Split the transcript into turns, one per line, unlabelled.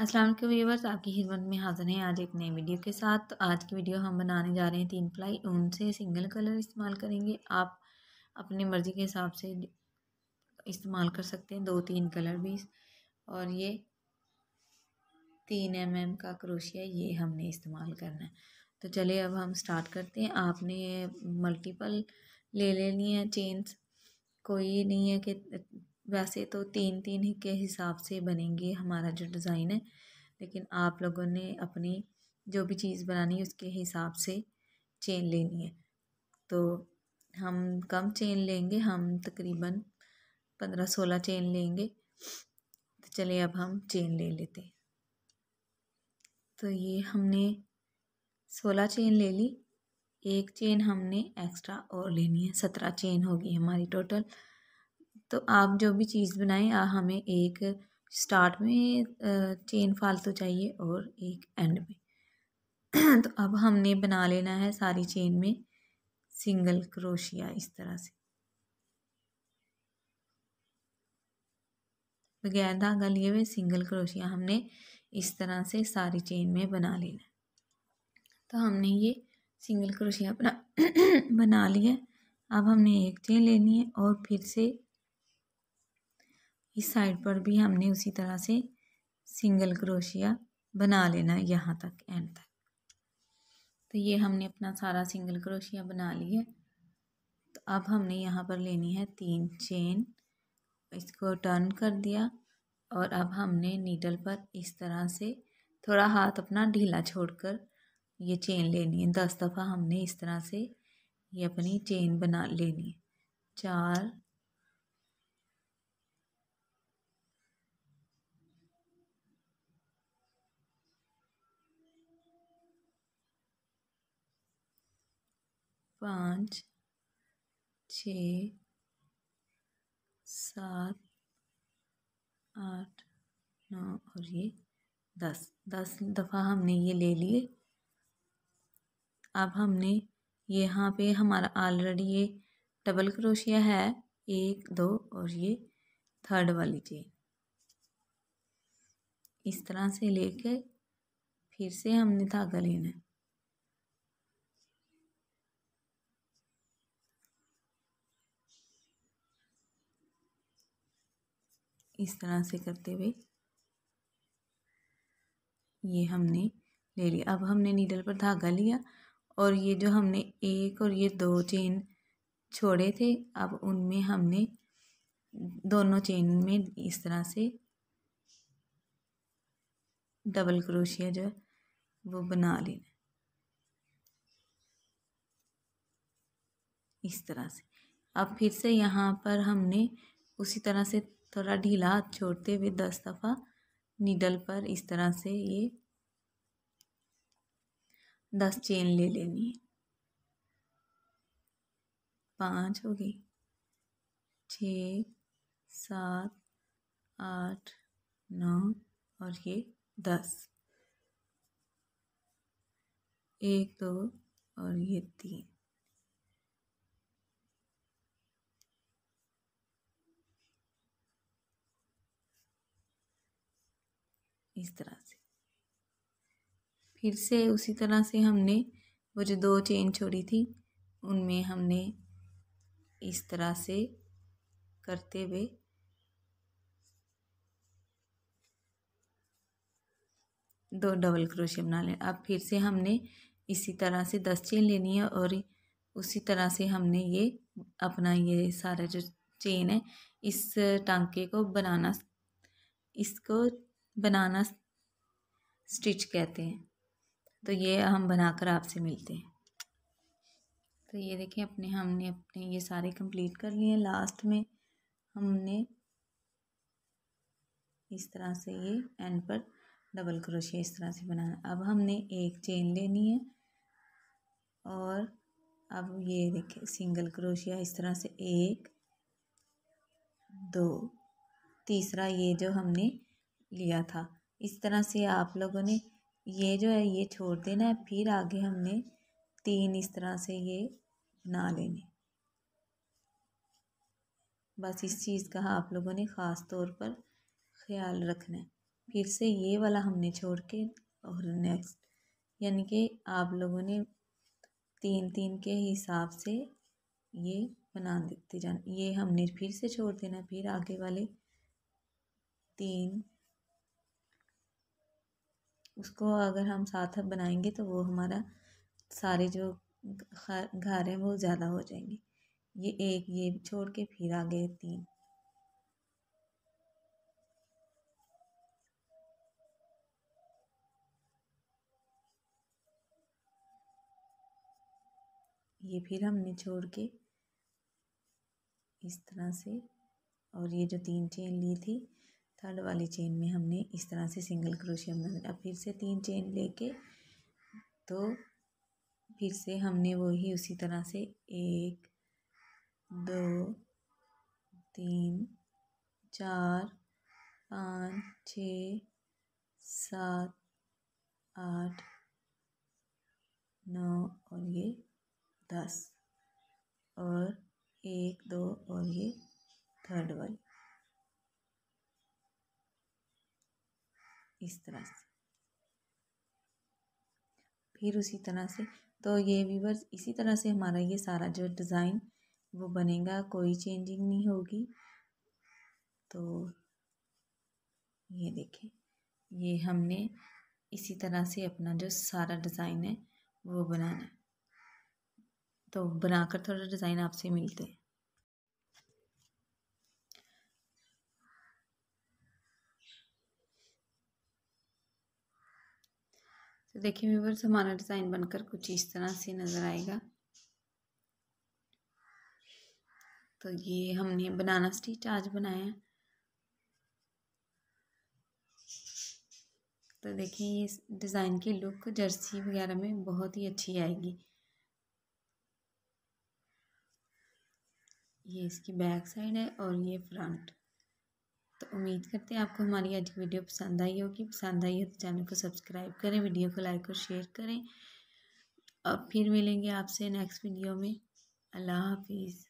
असलम के व्यूवर्स आपकी खिदमत में हाजिर हैं आज एक नए वीडियो के साथ तो आज की वीडियो हम बनाने जा रहे हैं तीन प्लाई ऊन से सिंगल कलर इस्तेमाल करेंगे आप अपनी मर्ज़ी के हिसाब से इस्तेमाल कर सकते हैं दो तीन कलर भी और ये तीन एम एम का क्रोशिया ये हमने इस्तेमाल करना है तो चलिए अब हम स्टार्ट करते हैं आपने मल्टीपल ले लेनी है चेन्स कोई नहीं है कि वैसे तो तीन तीन ही के हिसाब से बनेंगे हमारा जो डिज़ाइन है लेकिन आप लोगों ने अपनी जो भी चीज़ बनानी है उसके हिसाब से चेन लेनी है तो हम कम चेन लेंगे हम तकरीबन पंद्रह सोलह चेन लेंगे तो चलिए अब हम चेन ले लेते हैं तो ये हमने सोलह चेन ले ली एक चेन हमने एक्स्ट्रा और लेनी है सत्रह चेन होगी हमारी टोटल तो आप जो भी चीज़ बनाएं हमें एक स्टार्ट में चेन फालतू चाहिए और एक एंड में तो अब हमने बना लेना है सारी चेन में सिंगल क्रोशिया इस तरह से बगैर धागा लिए हुए सिंगल क्रोशिया हमने इस तरह से सारी चेन में बना लेना है तो हमने ये सिंगल क्रोशिया बना बना लिया अब हमने एक चेन लेनी है और फिर से इस साइड पर भी हमने उसी तरह से सिंगल क्रोशिया बना लेना यहाँ तक एंड तक तो ये हमने अपना सारा सिंगल क्रोशिया बना लिया तो अब हमने यहाँ पर लेनी है तीन चेन इसको टर्न कर दिया और अब हमने नीडल पर इस तरह से थोड़ा हाथ अपना ढीला छोड़कर ये चेन लेनी है दस दफ़ा हमने इस तरह से ये अपनी चेन बना लेनी है चार पाँच छ सात आठ नौ और ये दस दस दफ़ा हमने ये ले लिए अब हमने यहाँ पे हमारा ऑलरेडी ये डबल क्रोशिया है एक दो और ये थर्ड वाली चेन इस तरह से लेके फिर से हमने धागा लेना है इस तरह से करते हुए ये हमने ले लिया अब हमने नीडल पर धागा लिया और ये जो हमने एक और ये दो चेन छोड़े थे अब उनमें हमने दोनों चेन में इस तरह से डबल क्रोशिया जो है वो बना लेना इस तरह से अब फिर से यहाँ पर हमने उसी तरह से थोड़ा ढीला हाथ छोड़ते हुए दस दफ़ा नीडल पर इस तरह से ये दस चेन ले लेनी है पाँच हो गई छ सात आठ नौ और ये दस एक दो और ये तीन इस तरह से फिर से उसी तरह से हमने वो जो दो चेन छोड़ी थी उनमें हमने इस तरह से करते हुए दो डबल क्रोशिया बना ले अब फिर से हमने इसी तरह से दस चेन लेनी है और उसी तरह से हमने ये अपना ये सारा जो चेन है इस टांके को बनाना इसको बनाना स्टिच कहते हैं तो ये हम बनाकर आपसे मिलते हैं तो ये देखें अपने हमने अपने ये सारे कंप्लीट कर लिए हैं लास्ट में हमने इस तरह से ये एंड पर डबल क्रोशिया इस तरह से बनाना अब हमने एक चेन लेनी है और अब ये देखें सिंगल क्रोशिया इस तरह से एक दो तीसरा ये जो हमने लिया था इस तरह से आप लोगों ने ये जो है ये छोड़ देना है फिर आगे हमने तीन इस तरह से ये बना लेने बस इस चीज़ का आप लोगों ने ख़ास तौर पर ख्याल रखना है फिर से ये वाला हमने छोड़ के और नेक्स्ट यानी कि आप लोगों ने तीन तीन के हिसाब से ये बना देते जाना ये हमने फिर से छोड़ देना फिर आगे वाले तीन उसको अगर हम साथ बनाएंगे तो वो हमारा सारे जो घर हैं वो ज़्यादा हो जाएंगे ये एक ये छोड़ के फिर आगे तीन ये फिर हमने छोड़ के इस तरह से और ये जो तीन चेन ली थी थर्ड वाली चेन में हमने इस तरह से सिंगल क्रोशिया बना अब फिर से तीन चेन लेके तो फिर से हमने वो ही उसी तरह से एक दो तीन चार पाँच छ सात आठ नौ और ये दस और एक दो और ये थर्ड वाली इस तरह से फिर उसी तरह से तो ये वीवर्स इसी तरह से हमारा ये सारा जो डिज़ाइन वो बनेगा कोई चेंजिंग नहीं होगी तो ये देखिए ये हमने इसी तरह से अपना जो सारा डिज़ाइन है वो बनाना है तो बनाकर थोड़ा डिज़ाइन आपसे मिलते हैं तो देखिए व्यूवर्स हमारा डिज़ाइन बनकर कुछ इस तरह से नज़र आएगा तो ये हमने बनाना स्टिच आज बनाया तो देखिए इस डिज़ाइन की लुक जर्सी वगैरह में बहुत ही अच्छी आएगी ये इसकी बैक साइड है और ये फ्रंट तो उम्मीद करते हैं आपको हमारी आज की वीडियो पसंद आई होगी पसंद आई हो तो चैनल को सब्सक्राइब करें वीडियो को लाइक और शेयर करें और फिर मिलेंगे आपसे नेक्स्ट वीडियो में अल्लाह हाफिज़